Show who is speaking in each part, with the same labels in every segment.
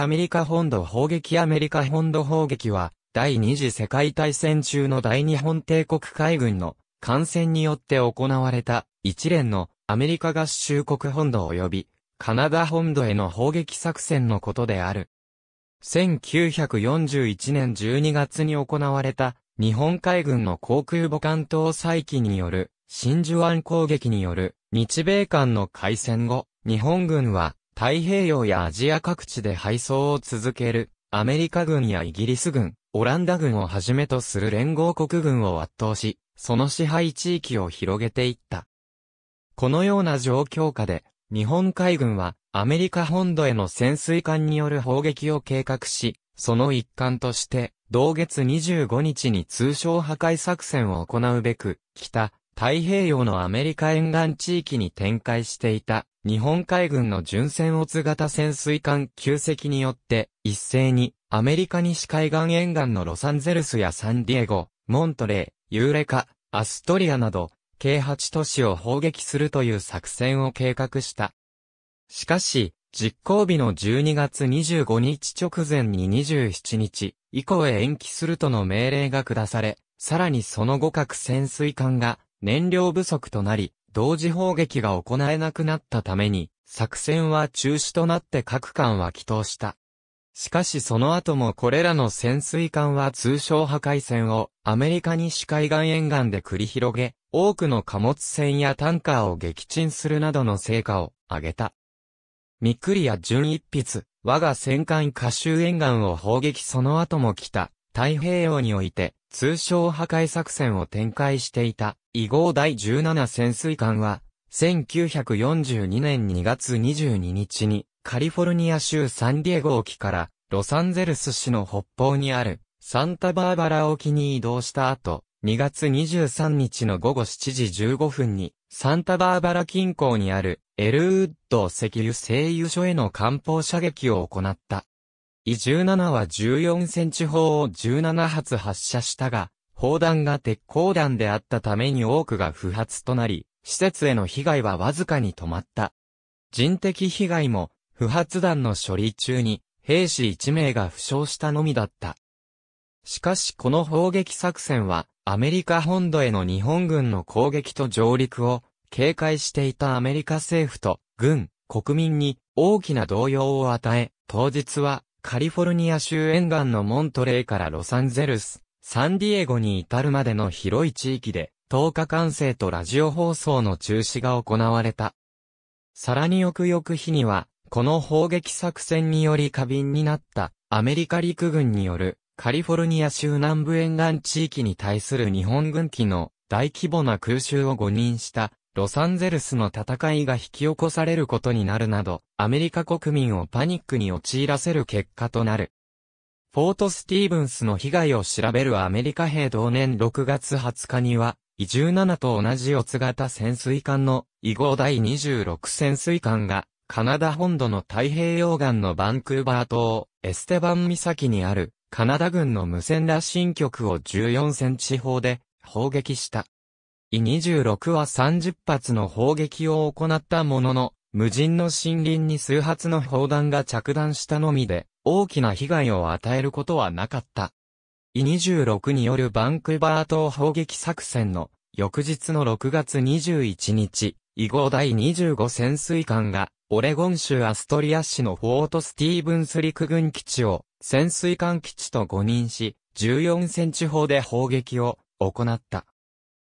Speaker 1: アメリカ本土砲撃アメリカ本土砲撃は、第二次世界大戦中の大日本帝国海軍の艦船によって行われた一連のアメリカ合衆国本土及びカナダ本土への砲撃作戦のことである。1941年12月に行われた日本海軍の航空母艦搭載機による真珠湾攻撃による日米間の海戦後、日本軍は太平洋やアジア各地で配送を続ける、アメリカ軍やイギリス軍、オランダ軍をはじめとする連合国軍を圧倒し、その支配地域を広げていった。このような状況下で、日本海軍はアメリカ本土への潜水艦による砲撃を計画し、その一環として、同月25日に通称破壊作戦を行うべく、北、太平洋のアメリカ沿岸地域に展開していた日本海軍の巡戦乙型潜水艦9隻によって、一斉に、アメリカ西海岸沿岸のロサンゼルスやサンディエゴ、モントレー、ユーレカ、アストリアなど、計8都市を砲撃するという作戦を計画した。しかし、実行日の12月25日直前に27日以降へ延期するとの命令が下され、さらにその後角潜水艦が燃料不足となり、同時砲撃が行えなくなったために、作戦は中止となって各艦は帰投した。しかしその後もこれらの潜水艦は通称破壊戦をアメリカ西海岸沿岸で繰り広げ、多くの貨物船やタンカーを撃沈するなどの成果を上げた。ミクリア準一筆、我が戦艦下州沿岸を砲撃その後も来た、太平洋において、通称破壊作戦を展開していた、伊号第17潜水艦は、1942年2月22日に、カリフォルニア州サンディエゴ沖から、ロサンゼルス市の北方にある、サンタバーバラ沖に移動した後、2月23日の午後7時15分に、サンタバーバラ近郊にある、エルウッド石油製油所への艦砲射撃を行った。イ17は14センチ砲を17発発射したが、砲弾が鉄鋼弾であったために多くが不発となり、施設への被害はわずかに止まった。人的被害も、不発弾の処理中に、兵士1名が負傷したのみだった。しかしこの砲撃作戦は、アメリカ本土への日本軍の攻撃と上陸を、警戒していたアメリカ政府と、軍、国民に、大きな動揺を与え、当日は、カリフォルニア州沿岸のモントレーからロサンゼルス、サンディエゴに至るまでの広い地域で、10日完成とラジオ放送の中止が行われた。さらに翌々日には、この砲撃作戦により過敏になったアメリカ陸軍によるカリフォルニア州南部沿岸地域に対する日本軍機の大規模な空襲を誤認したロサンゼルスの戦いが引き起こされることになるなどアメリカ国民をパニックに陥らせる結果となる。フォート・スティーブンスの被害を調べるアメリカ兵同年6月20日には、17と同じ四つ型潜水艦の異号第26潜水艦が、カナダ本土の太平洋岸のバンクーバー島、エステバン岬にある、カナダ軍の無線羅針局を14センチ砲で砲撃した。E26 は30発の砲撃を行ったものの、無人の森林に数発の砲弾が着弾したのみで、大きな被害を与えることはなかった。E26 によるバンクバー島砲撃作戦の翌日の6月21日、以後第25潜水艦がオレゴン州アストリア市のフォートスティーブンス陸軍基地を潜水艦基地と誤認し、14センチ砲で砲撃を行った。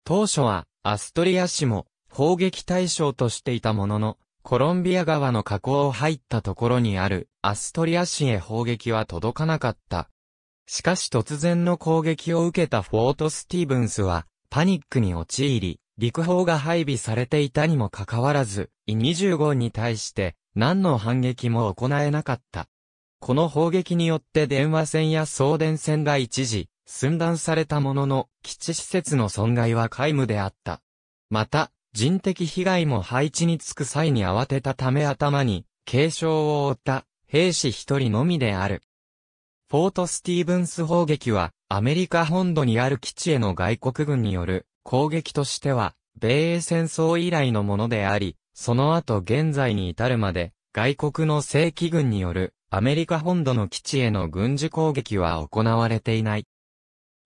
Speaker 1: 当初はアストリア市も砲撃対象としていたものの、コロンビア川の河口を入ったところにあるアストリア市へ砲撃は届かなかった。しかし突然の攻撃を受けたフォート・スティーブンスはパニックに陥り、陸砲が配備されていたにもかかわらず、E25 に対して何の反撃も行えなかった。この砲撃によって電話線や送電線が一時寸断されたものの基地施設の損害は皆無であった。また、人的被害も配置につく際に慌てたため頭に軽傷を負った兵士一人のみである。フォート・スティーブンス砲撃はアメリカ本土にある基地への外国軍による攻撃としては米英戦争以来のものであり、その後現在に至るまで外国の正規軍によるアメリカ本土の基地への軍事攻撃は行われていない。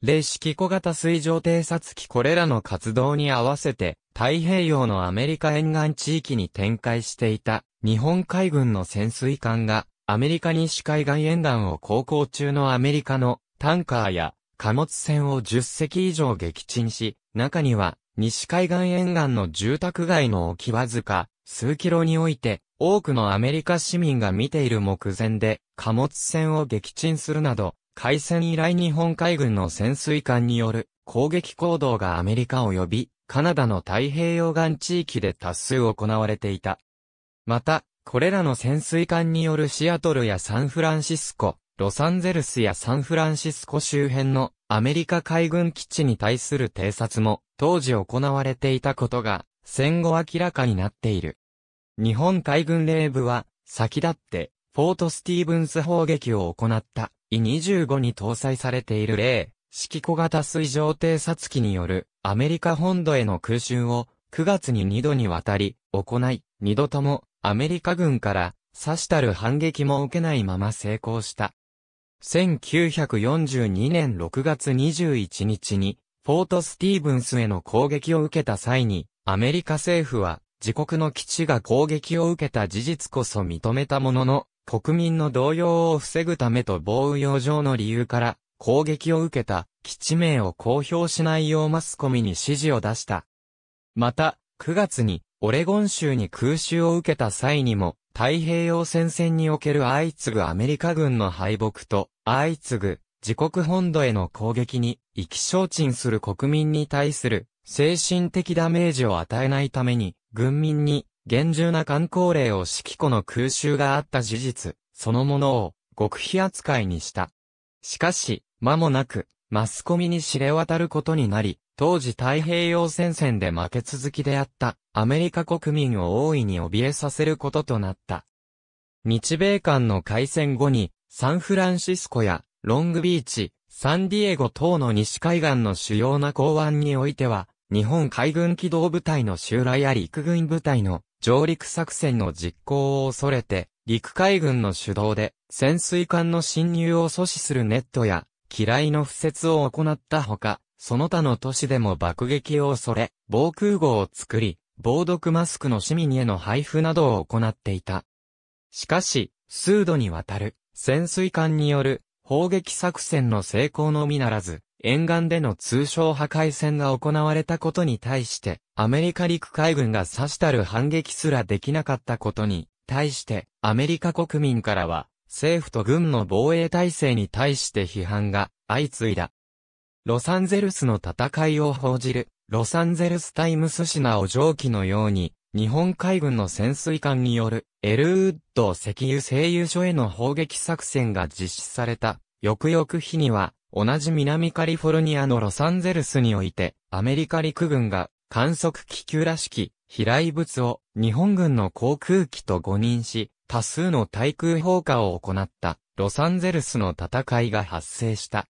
Speaker 1: 霊式小型水上偵察機これらの活動に合わせて、太平洋のアメリカ沿岸地域に展開していた日本海軍の潜水艦がアメリカ西海岸沿岸を航行中のアメリカのタンカーや貨物船を10隻以上撃沈し、中には西海岸沿岸の住宅街の置きわずか数キロにおいて多くのアメリカ市民が見ている目前で貨物船を撃沈するなど、海戦以来日本海軍の潜水艦による攻撃行動がアメリカ及びカナダの太平洋岸地域で多数行われていた。また、これらの潜水艦によるシアトルやサンフランシスコ、ロサンゼルスやサンフランシスコ周辺のアメリカ海軍基地に対する偵察も当時行われていたことが戦後明らかになっている。日本海軍霊部は先立ってフォートスティーブンス砲撃を行った E25 に搭載されている例式子型水上偵察機によるアメリカ本土への空襲を9月に2度にわたり行い、2度ともアメリカ軍から刺したる反撃も受けないまま成功した。1942年6月21日に、フォート・スティーブンスへの攻撃を受けた際に、アメリカ政府は、自国の基地が攻撃を受けた事実こそ認めたものの、国民の動揺を防ぐためと防御上の理由から、攻撃を受けた、基地名を公表しないようマスコミに指示を出した。また、9月に、オレゴン州に空襲を受けた際にも、太平洋戦線における相次ぐアメリカ軍の敗北と、相次ぐ自国本土への攻撃に、意気消沈する国民に対する精神的ダメージを与えないために、軍民に厳重な観光令を指揮庫の空襲があった事実、そのものを極秘扱いにした。しかし、間もなく、マスコミに知れ渡ることになり、当時太平洋戦線で負け続きであったアメリカ国民を大いに怯えさせることとなった。日米間の開戦後に、サンフランシスコやロングビーチ、サンディエゴ等の西海岸の主要な港湾においては、日本海軍機動部隊の襲来や陸軍部隊の上陸作戦の実行を恐れて、陸海軍の主導で潜水艦の侵入を阻止するネットや嫌いの敷設を行ったほか、その他の都市でも爆撃を恐れ、防空壕を作り、防毒マスクの市民への配布などを行っていた。しかし、数度にわたる潜水艦による砲撃作戦の成功のみならず、沿岸での通商破壊戦が行われたことに対して、アメリカ陸海軍が刺したる反撃すらできなかったことに、対して、アメリカ国民からは、政府と軍の防衛体制に対して批判が相次いだ。ロサンゼルスの戦いを報じる、ロサンゼルスタイムス紙なお上記のように、日本海軍の潜水艦による、エルウッド石油製油所への砲撃作戦が実施された、翌々日には、同じ南カリフォルニアのロサンゼルスにおいて、アメリカ陸軍が観測気球らしき飛来物を日本軍の航空機と誤認し、多数の対空砲火を行ったロサンゼルスの戦いが発生した。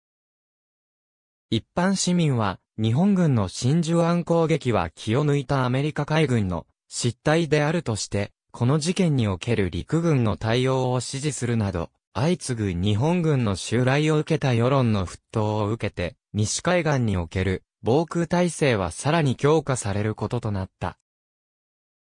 Speaker 1: 一般市民は日本軍の真珠湾攻撃は気を抜いたアメリカ海軍の失態であるとして、この事件における陸軍の対応を支持するなど、相次ぐ日本軍の襲来を受けた世論の沸騰を受けて、西海岸における防空体制はさらに強化されることとなった。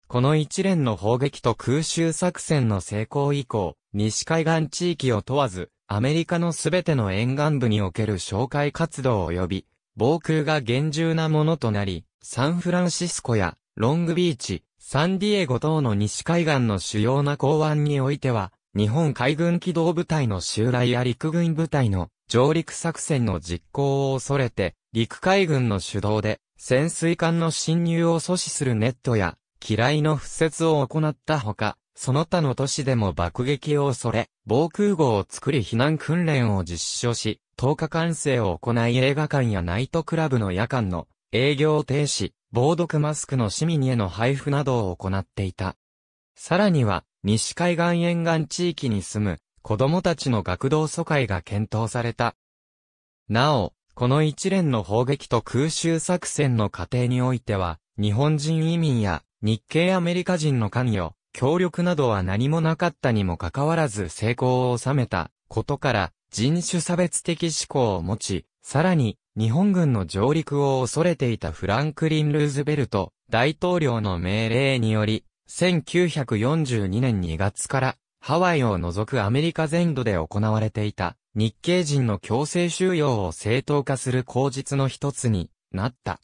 Speaker 1: この一連の砲撃と空襲作戦の成功以降、西海岸地域を問わず、アメリカのすべての沿岸部における紹介活動及び、防空が厳重なものとなり、サンフランシスコやロングビーチ、サンディエゴ等の西海岸の主要な港湾においては、日本海軍機動部隊の襲来や陸軍部隊の上陸作戦の実行を恐れて、陸海軍の主導で潜水艦の侵入を阻止するネットや嫌いの敷設を行ったほか、その他の都市でも爆撃を恐れ、防空壕を作り避難訓練を実証し、10日間制を行い映画館やナイトクラブの夜間の営業停止、防毒マスクの市民への配布などを行っていた。さらには、西海岸沿岸地域に住む子供たちの学童疎開が検討された。なお、この一連の砲撃と空襲作戦の過程においては、日本人移民や日系アメリカ人の関与、協力などは何もなかったにもかかわらず成功を収めたことから人種差別的思考を持ち、さらに日本軍の上陸を恐れていたフランクリン・ルーズベルト大統領の命令により、1942年2月からハワイを除くアメリカ全土で行われていた日系人の強制収容を正当化する口実の一つになった。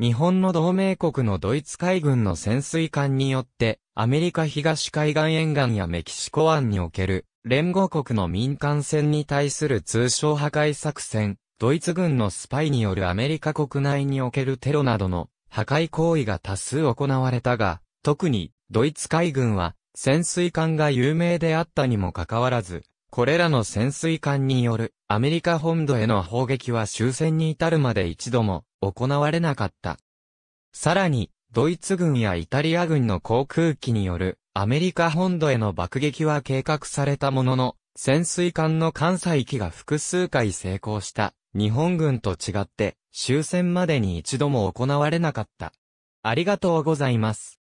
Speaker 1: 日本の同盟国のドイツ海軍の潜水艦によって、アメリカ東海岸沿岸やメキシコ湾における、連合国の民間船に対する通称破壊作戦、ドイツ軍のスパイによるアメリカ国内におけるテロなどの破壊行為が多数行われたが、特にドイツ海軍は潜水艦が有名であったにもかかわらず、これらの潜水艦によるアメリカ本土への砲撃は終戦に至るまで一度も行われなかった。さらに、ドイツ軍やイタリア軍の航空機によるアメリカ本土への爆撃は計画されたものの、潜水艦の艦載機が複数回成功した日本軍と違って終戦までに一度も行われなかった。ありがとうございます。